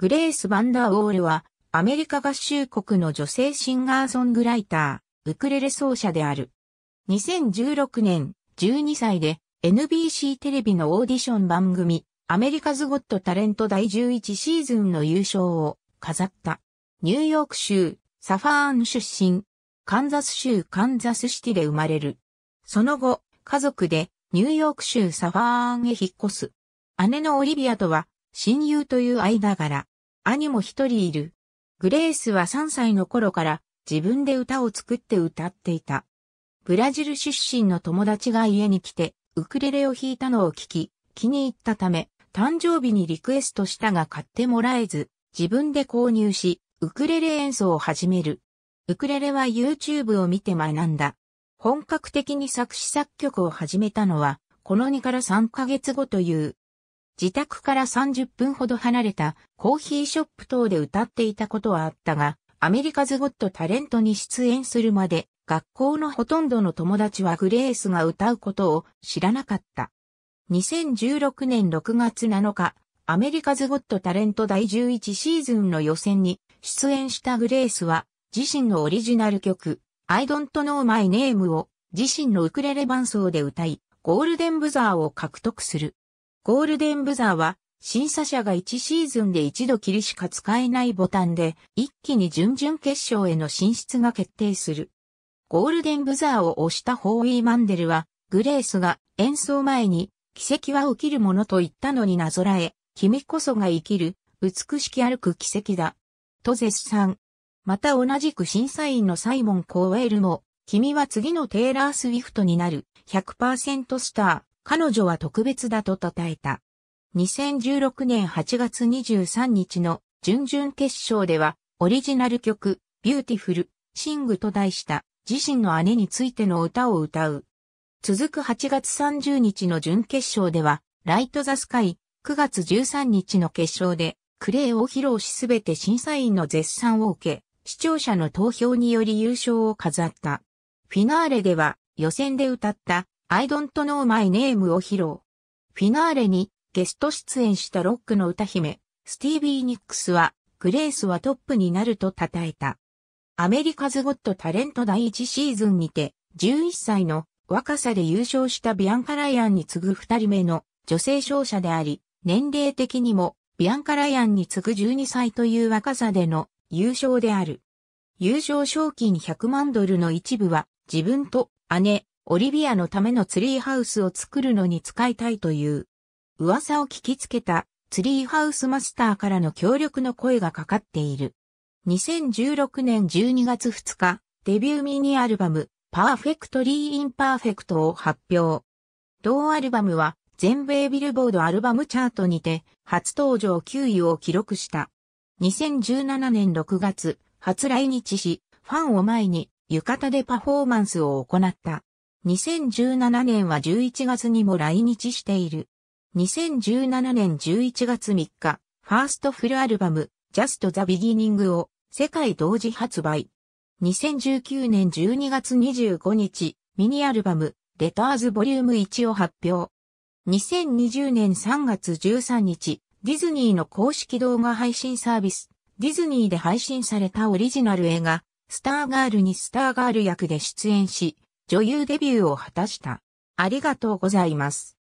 グレース・バンダーウォールは、アメリカ合衆国の女性シンガーソングライター、ウクレレ奏者である。2016年、12歳で NBC テレビのオーディション番組、アメリカズ・ゴット・タレント第11シーズンの優勝を飾った。ニューヨーク州、サファーン出身、カンザス州カンザスシティで生まれる。その後、家族でニューヨーク州サファーンへ引っ越す。姉のオリビアとは親友という間柄。兄も一人いる。グレースは3歳の頃から自分で歌を作って歌っていた。ブラジル出身の友達が家に来て、ウクレレを弾いたのを聞き、気に入ったため、誕生日にリクエストしたが買ってもらえず、自分で購入し、ウクレレ演奏を始める。ウクレレは YouTube を見て学んだ。本格的に作詞作曲を始めたのは、この2から3ヶ月後という自宅から30分ほど離れたコーヒーショップ等で歌っていたことはあったが、アメリカズ・ゴット・タレントに出演するまで、学校のほとんどの友達はグレースが歌うことを知らなかった。2016年6月7日、アメリカズ・ゴット・タレント第11シーズンの予選に出演したグレースは、自身のオリジナル曲、I don't know my name を自身のウクレレ伴奏で歌い、ゴールデンブザーを獲得する。ゴールデンブザーは、審査者が1シーズンで1度きりしか使えないボタンで、一気に準々決勝への進出が決定する。ゴールデンブザーを押したホーイー・マンデルは、グレースが演奏前に、奇跡は起きるものと言ったのになぞらえ、君こそが生きる、美しき歩く奇跡だ。と絶賛。また同じく審査員のサイモン・コーウェルも、君は次のテイラー・スウィフトになる、100%スター。彼女は特別だと称えた。2016年8月23日の準々決勝では、オリジナル曲、ビューティフル、シングと題した自身の姉についての歌を歌う。続く8月30日の準決勝では、ライトザスカイ、9月13日の決勝で、クレイを披露しすべて審査員の絶賛を受け、視聴者の投票により優勝を飾った。フィナーレでは、予選で歌った I don't know my name を披露。フィナーレにゲスト出演したロックの歌姫、スティービー・ニックスは、グレースはトップになると称えた。アメリカズ・ゴット・タレント第1シーズンにて、11歳の若さで優勝したビアンカ・ライアンに次ぐ2人目の女性勝者であり、年齢的にもビアンカ・ライアンに次ぐ12歳という若さでの優勝である。優勝賞金100万ドルの一部は自分と姉、オリビアのためのツリーハウスを作るのに使いたいという噂を聞きつけたツリーハウスマスターからの協力の声がかかっている。2016年12月2日、デビューミニアルバム、パーフェクトリーインパーフェクトを発表。同アルバムは全米ビルボードアルバムチャートにて初登場9位を記録した。2017年6月、初来日し、ファンを前に浴衣でパフォーマンスを行った。2017年は11月にも来日している。2017年11月3日、ファーストフルアルバム、Just the Beginning を世界同時発売。2019年12月25日、ミニアルバム、レターズボリューム1を発表。2020年3月13日、ディズニーの公式動画配信サービス、ディズニーで配信されたオリジナル映画、スターガールにスターガール役で出演し、女優デビューを果たした。ありがとうございます。